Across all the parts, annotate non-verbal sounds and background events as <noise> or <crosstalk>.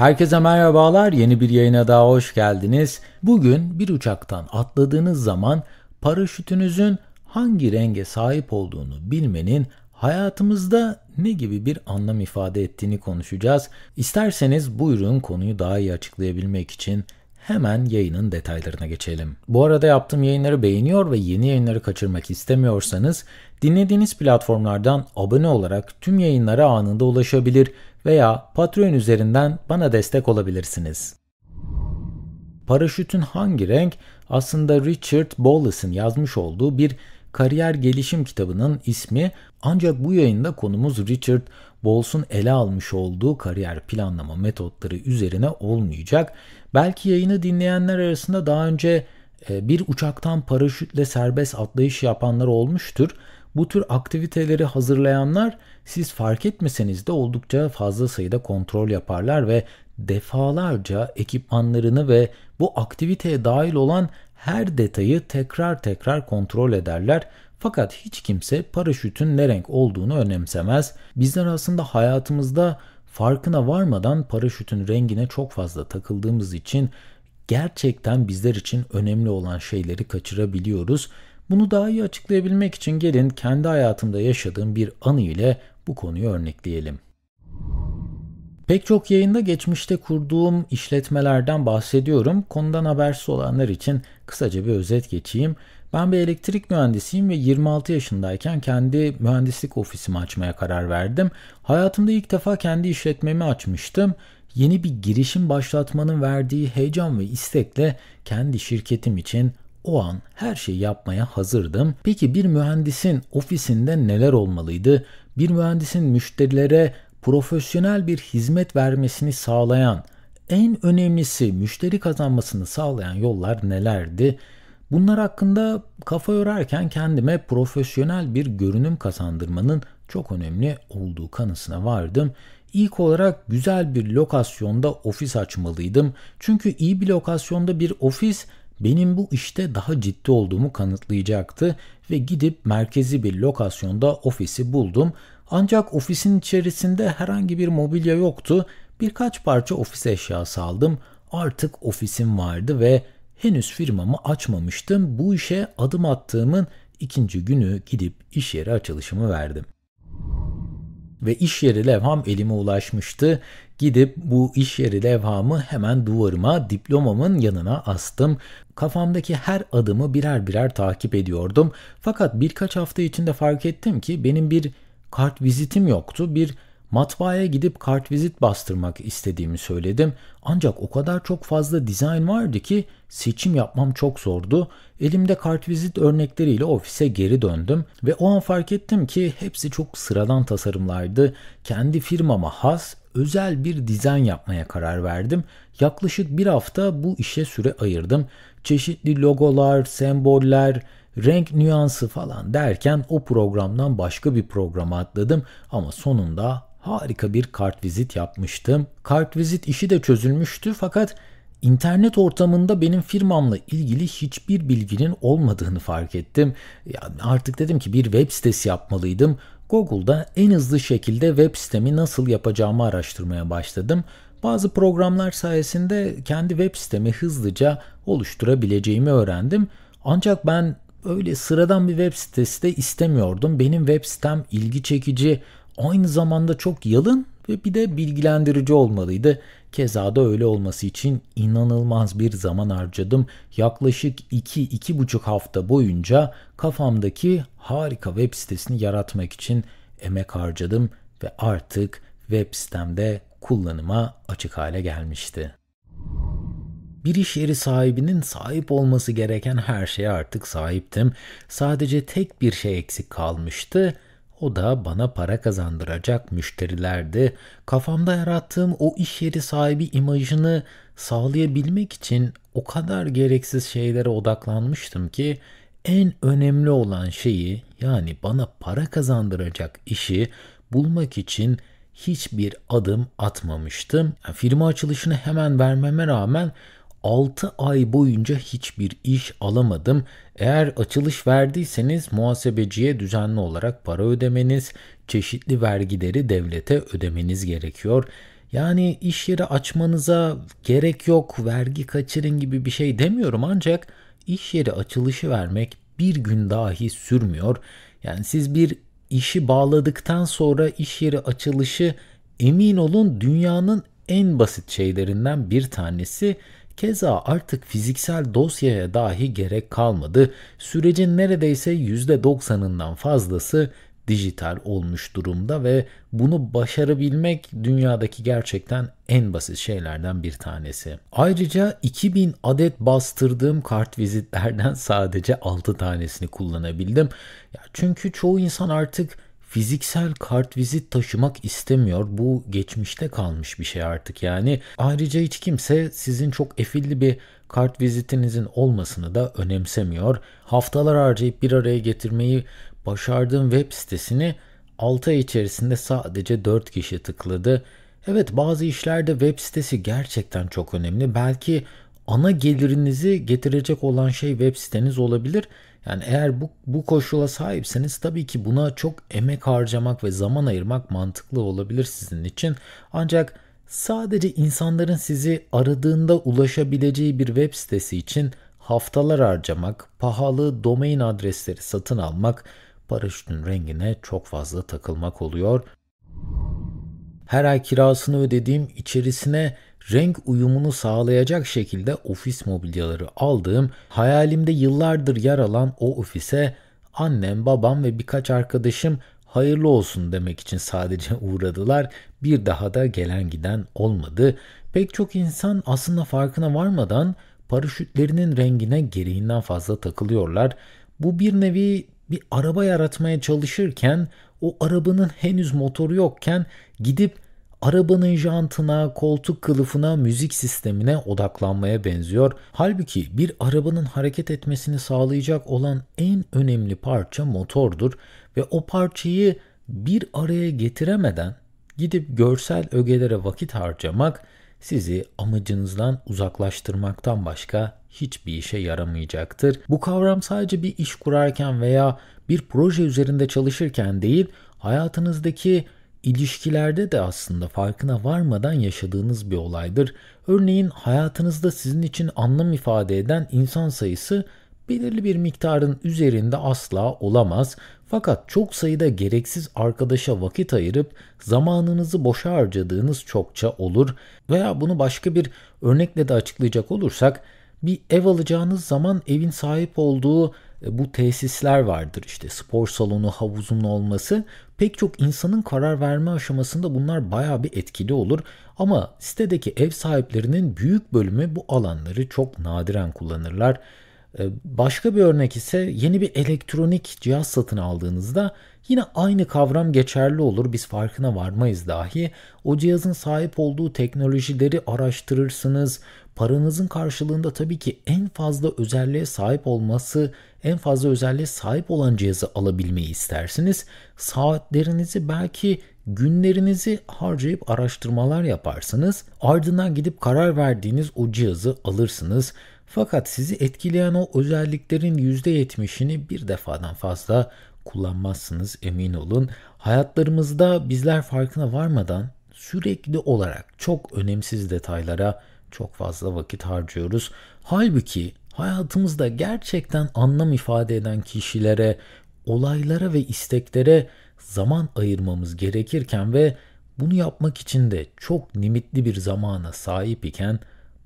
Herkese merhabalar. Yeni bir yayına daha hoş geldiniz. Bugün bir uçaktan atladığınız zaman paraşütünüzün hangi renge sahip olduğunu bilmenin hayatımızda ne gibi bir anlam ifade ettiğini konuşacağız. İsterseniz buyurun konuyu daha iyi açıklayabilmek için hemen yayının detaylarına geçelim. Bu arada yaptığım yayınları beğeniyor ve yeni yayınları kaçırmak istemiyorsanız dinlediğiniz platformlardan abone olarak tüm yayınlara anında ulaşabilir veya Patreon üzerinden bana destek olabilirsiniz. Paraşütün hangi renk aslında Richard Bollas'ın yazmış olduğu bir kariyer gelişim kitabının ismi ancak bu yayında konumuz Richard Bollas'ın ele almış olduğu kariyer planlama metotları üzerine olmayacak. Belki yayını dinleyenler arasında daha önce e, bir uçaktan paraşütle serbest atlayış yapanlar olmuştur. Bu tür aktiviteleri hazırlayanlar siz fark etmeseniz de oldukça fazla sayıda kontrol yaparlar ve defalarca ekipmanlarını ve bu aktiviteye dahil olan her detayı tekrar tekrar kontrol ederler. Fakat hiç kimse paraşütün ne renk olduğunu önemsemez. Bizler aslında hayatımızda farkına varmadan paraşütün rengine çok fazla takıldığımız için gerçekten bizler için önemli olan şeyleri kaçırabiliyoruz. Bunu daha iyi açıklayabilmek için gelin kendi hayatımda yaşadığım bir anı ile bu konuyu örnekleyelim. Pek çok yayında geçmişte kurduğum işletmelerden bahsediyorum. Konudan habersiz olanlar için kısaca bir özet geçeyim. Ben bir elektrik mühendisiyim ve 26 yaşındayken kendi mühendislik ofisimi açmaya karar verdim. Hayatımda ilk defa kendi işletmemi açmıştım. Yeni bir girişim başlatmanın verdiği heyecan ve istekle kendi şirketim için o an her şeyi yapmaya hazırdım. Peki bir mühendisin ofisinde neler olmalıydı? Bir mühendisin müşterilere profesyonel bir hizmet vermesini sağlayan, en önemlisi müşteri kazanmasını sağlayan yollar nelerdi? Bunlar hakkında kafa yorarken kendime profesyonel bir görünüm kazandırmanın çok önemli olduğu kanısına vardım. İlk olarak güzel bir lokasyonda ofis açmalıydım. Çünkü iyi bir lokasyonda bir ofis benim bu işte daha ciddi olduğumu kanıtlayacaktı ve gidip merkezi bir lokasyonda ofisi buldum. Ancak ofisin içerisinde herhangi bir mobilya yoktu. Birkaç parça ofis eşyası aldım. Artık ofisim vardı ve henüz firmamı açmamıştım. Bu işe adım attığımın ikinci günü gidip iş yeri açılışımı verdim ve iş yeri levham elime ulaşmıştı. Gidip bu iş yeri levhamı hemen duvarıma, diplomamın yanına astım. Kafamdaki her adımı birer birer takip ediyordum. Fakat birkaç hafta içinde fark ettim ki benim bir kart vizitim yoktu, bir Matbaaya gidip kartvizit bastırmak istediğimi söyledim. Ancak o kadar çok fazla dizayn vardı ki seçim yapmam çok zordu. Elimde kartvizit örnekleriyle ofise geri döndüm ve o an fark ettim ki hepsi çok sıradan tasarımlardı. Kendi firmama has özel bir dizayn yapmaya karar verdim. Yaklaşık bir hafta bu işe süre ayırdım. Çeşitli logolar, semboller, renk nüansı falan derken o programdan başka bir programa atladım ama sonunda harika bir kartvizit yapmıştım. Kartvizit işi de çözülmüştü fakat internet ortamında benim firmamla ilgili hiçbir bilginin olmadığını fark ettim. Yani artık dedim ki bir web sitesi yapmalıydım. Google'da en hızlı şekilde web sitemi nasıl yapacağımı araştırmaya başladım. Bazı programlar sayesinde kendi web sitemi hızlıca oluşturabileceğimi öğrendim. Ancak ben öyle sıradan bir web sitesi de istemiyordum. Benim web sitem ilgi çekici, aynı zamanda çok yalın ve bir de bilgilendirici olmalıydı. Keza da öyle olması için inanılmaz bir zaman harcadım. Yaklaşık 2-2,5 hafta boyunca kafamdaki harika web sitesini yaratmak için emek harcadım ve artık web sitemde kullanıma açık hale gelmişti. Bir iş yeri sahibinin sahip olması gereken her şeye artık sahiptim. Sadece tek bir şey eksik kalmıştı o da bana para kazandıracak müşterilerdi. Kafamda yarattığım o iş yeri sahibi imajını sağlayabilmek için o kadar gereksiz şeylere odaklanmıştım ki en önemli olan şeyi yani bana para kazandıracak işi bulmak için hiçbir adım atmamıştım. Yani firma açılışını hemen vermeme rağmen 6 ay boyunca hiçbir iş alamadım. Eğer açılış verdiyseniz muhasebeciye düzenli olarak para ödemeniz, çeşitli vergileri devlete ödemeniz gerekiyor. Yani iş yeri açmanıza gerek yok, vergi kaçırın gibi bir şey demiyorum ancak iş yeri açılışı vermek bir gün dahi sürmüyor. Yani siz bir işi bağladıktan sonra iş yeri açılışı emin olun dünyanın en basit şeylerinden bir tanesi Keza artık fiziksel dosyaya dahi gerek kalmadı. Sürecin neredeyse %90'ından fazlası dijital olmuş durumda ve bunu başarabilmek dünyadaki gerçekten en basit şeylerden bir tanesi. Ayrıca 2000 adet bastırdığım kartvizitlerden <laughs> sadece 6 tanesini kullanabildim. Ya çünkü çoğu insan artık fiziksel kartvizit taşımak istemiyor. Bu geçmişte kalmış bir şey artık yani. Ayrıca hiç kimse sizin çok efilli bir kart vizitinizin olmasını da önemsemiyor. Haftalar harcayıp bir araya getirmeyi başardığım web sitesini 6 ay içerisinde sadece 4 kişi tıkladı. Evet bazı işlerde web sitesi gerçekten çok önemli. Belki ana gelirinizi getirecek olan şey web siteniz olabilir. Yani eğer bu, bu koşula sahipseniz tabii ki buna çok emek harcamak ve zaman ayırmak mantıklı olabilir sizin için. Ancak sadece insanların sizi aradığında ulaşabileceği bir web sitesi için haftalar harcamak, pahalı domain adresleri satın almak, paraşütün rengine çok fazla takılmak oluyor. Her ay kirasını ödediğim içerisine renk uyumunu sağlayacak şekilde ofis mobilyaları aldığım, hayalimde yıllardır yer alan o ofise annem, babam ve birkaç arkadaşım hayırlı olsun demek için sadece <laughs> uğradılar. Bir daha da gelen giden olmadı. Pek çok insan aslında farkına varmadan paraşütlerinin rengine gereğinden fazla takılıyorlar. Bu bir nevi bir araba yaratmaya çalışırken o arabanın henüz motoru yokken gidip arabanın jantına, koltuk kılıfına, müzik sistemine odaklanmaya benziyor. Halbuki bir arabanın hareket etmesini sağlayacak olan en önemli parça motordur ve o parçayı bir araya getiremeden gidip görsel ögelere vakit harcamak sizi amacınızdan uzaklaştırmaktan başka hiçbir işe yaramayacaktır. Bu kavram sadece bir iş kurarken veya bir proje üzerinde çalışırken değil, hayatınızdaki İlişkilerde de aslında farkına varmadan yaşadığınız bir olaydır. Örneğin hayatınızda sizin için anlam ifade eden insan sayısı belirli bir miktarın üzerinde asla olamaz. Fakat çok sayıda gereksiz arkadaşa vakit ayırıp zamanınızı boşa harcadığınız çokça olur. Veya bunu başka bir örnekle de açıklayacak olursak bir ev alacağınız zaman evin sahip olduğu e, bu tesisler vardır işte spor salonu havuzun olması Pek çok insanın karar verme aşamasında bunlar baya bir etkili olur ama sitedeki ev sahiplerinin büyük bölümü bu alanları çok nadiren kullanırlar. Ee, başka bir örnek ise yeni bir elektronik cihaz satın aldığınızda yine aynı kavram geçerli olur. Biz farkına varmayız dahi. O cihazın sahip olduğu teknolojileri araştırırsınız paranızın karşılığında tabii ki en fazla özelliğe sahip olması, en fazla özelliğe sahip olan cihazı alabilmeyi istersiniz. Saatlerinizi belki günlerinizi harcayıp araştırmalar yaparsınız. Ardından gidip karar verdiğiniz o cihazı alırsınız. Fakat sizi etkileyen o özelliklerin %70'ini bir defadan fazla kullanmazsınız emin olun. Hayatlarımızda bizler farkına varmadan sürekli olarak çok önemsiz detaylara çok fazla vakit harcıyoruz. Halbuki hayatımızda gerçekten anlam ifade eden kişilere, olaylara ve isteklere zaman ayırmamız gerekirken ve bunu yapmak için de çok limitli bir zamana sahip iken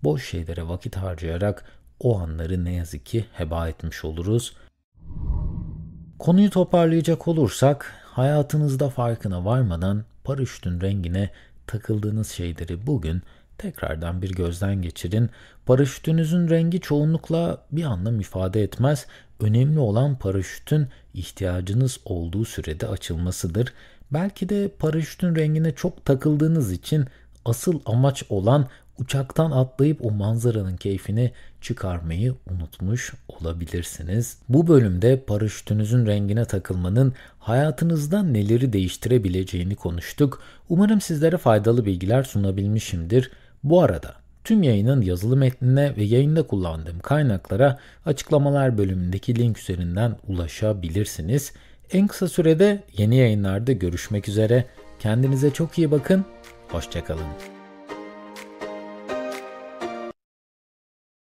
boş şeylere vakit harcayarak o anları ne yazık ki heba etmiş oluruz. Konuyu toparlayacak olursak hayatınızda farkına varmadan paraşütün rengine takıldığınız şeyleri bugün Tekrardan bir gözden geçirin. Paraşütünüzün rengi çoğunlukla bir anlam ifade etmez. Önemli olan paraşütün ihtiyacınız olduğu sürede açılmasıdır. Belki de paraşütün rengine çok takıldığınız için asıl amaç olan uçaktan atlayıp o manzaranın keyfini çıkarmayı unutmuş olabilirsiniz. Bu bölümde paraşütünüzün rengine takılmanın hayatınızda neleri değiştirebileceğini konuştuk. Umarım sizlere faydalı bilgiler sunabilmişimdir. Bu arada tüm yayının yazılı metnine ve yayında kullandığım kaynaklara açıklamalar bölümündeki link üzerinden ulaşabilirsiniz. En kısa sürede yeni yayınlarda görüşmek üzere. Kendinize çok iyi bakın. Hoşçakalın.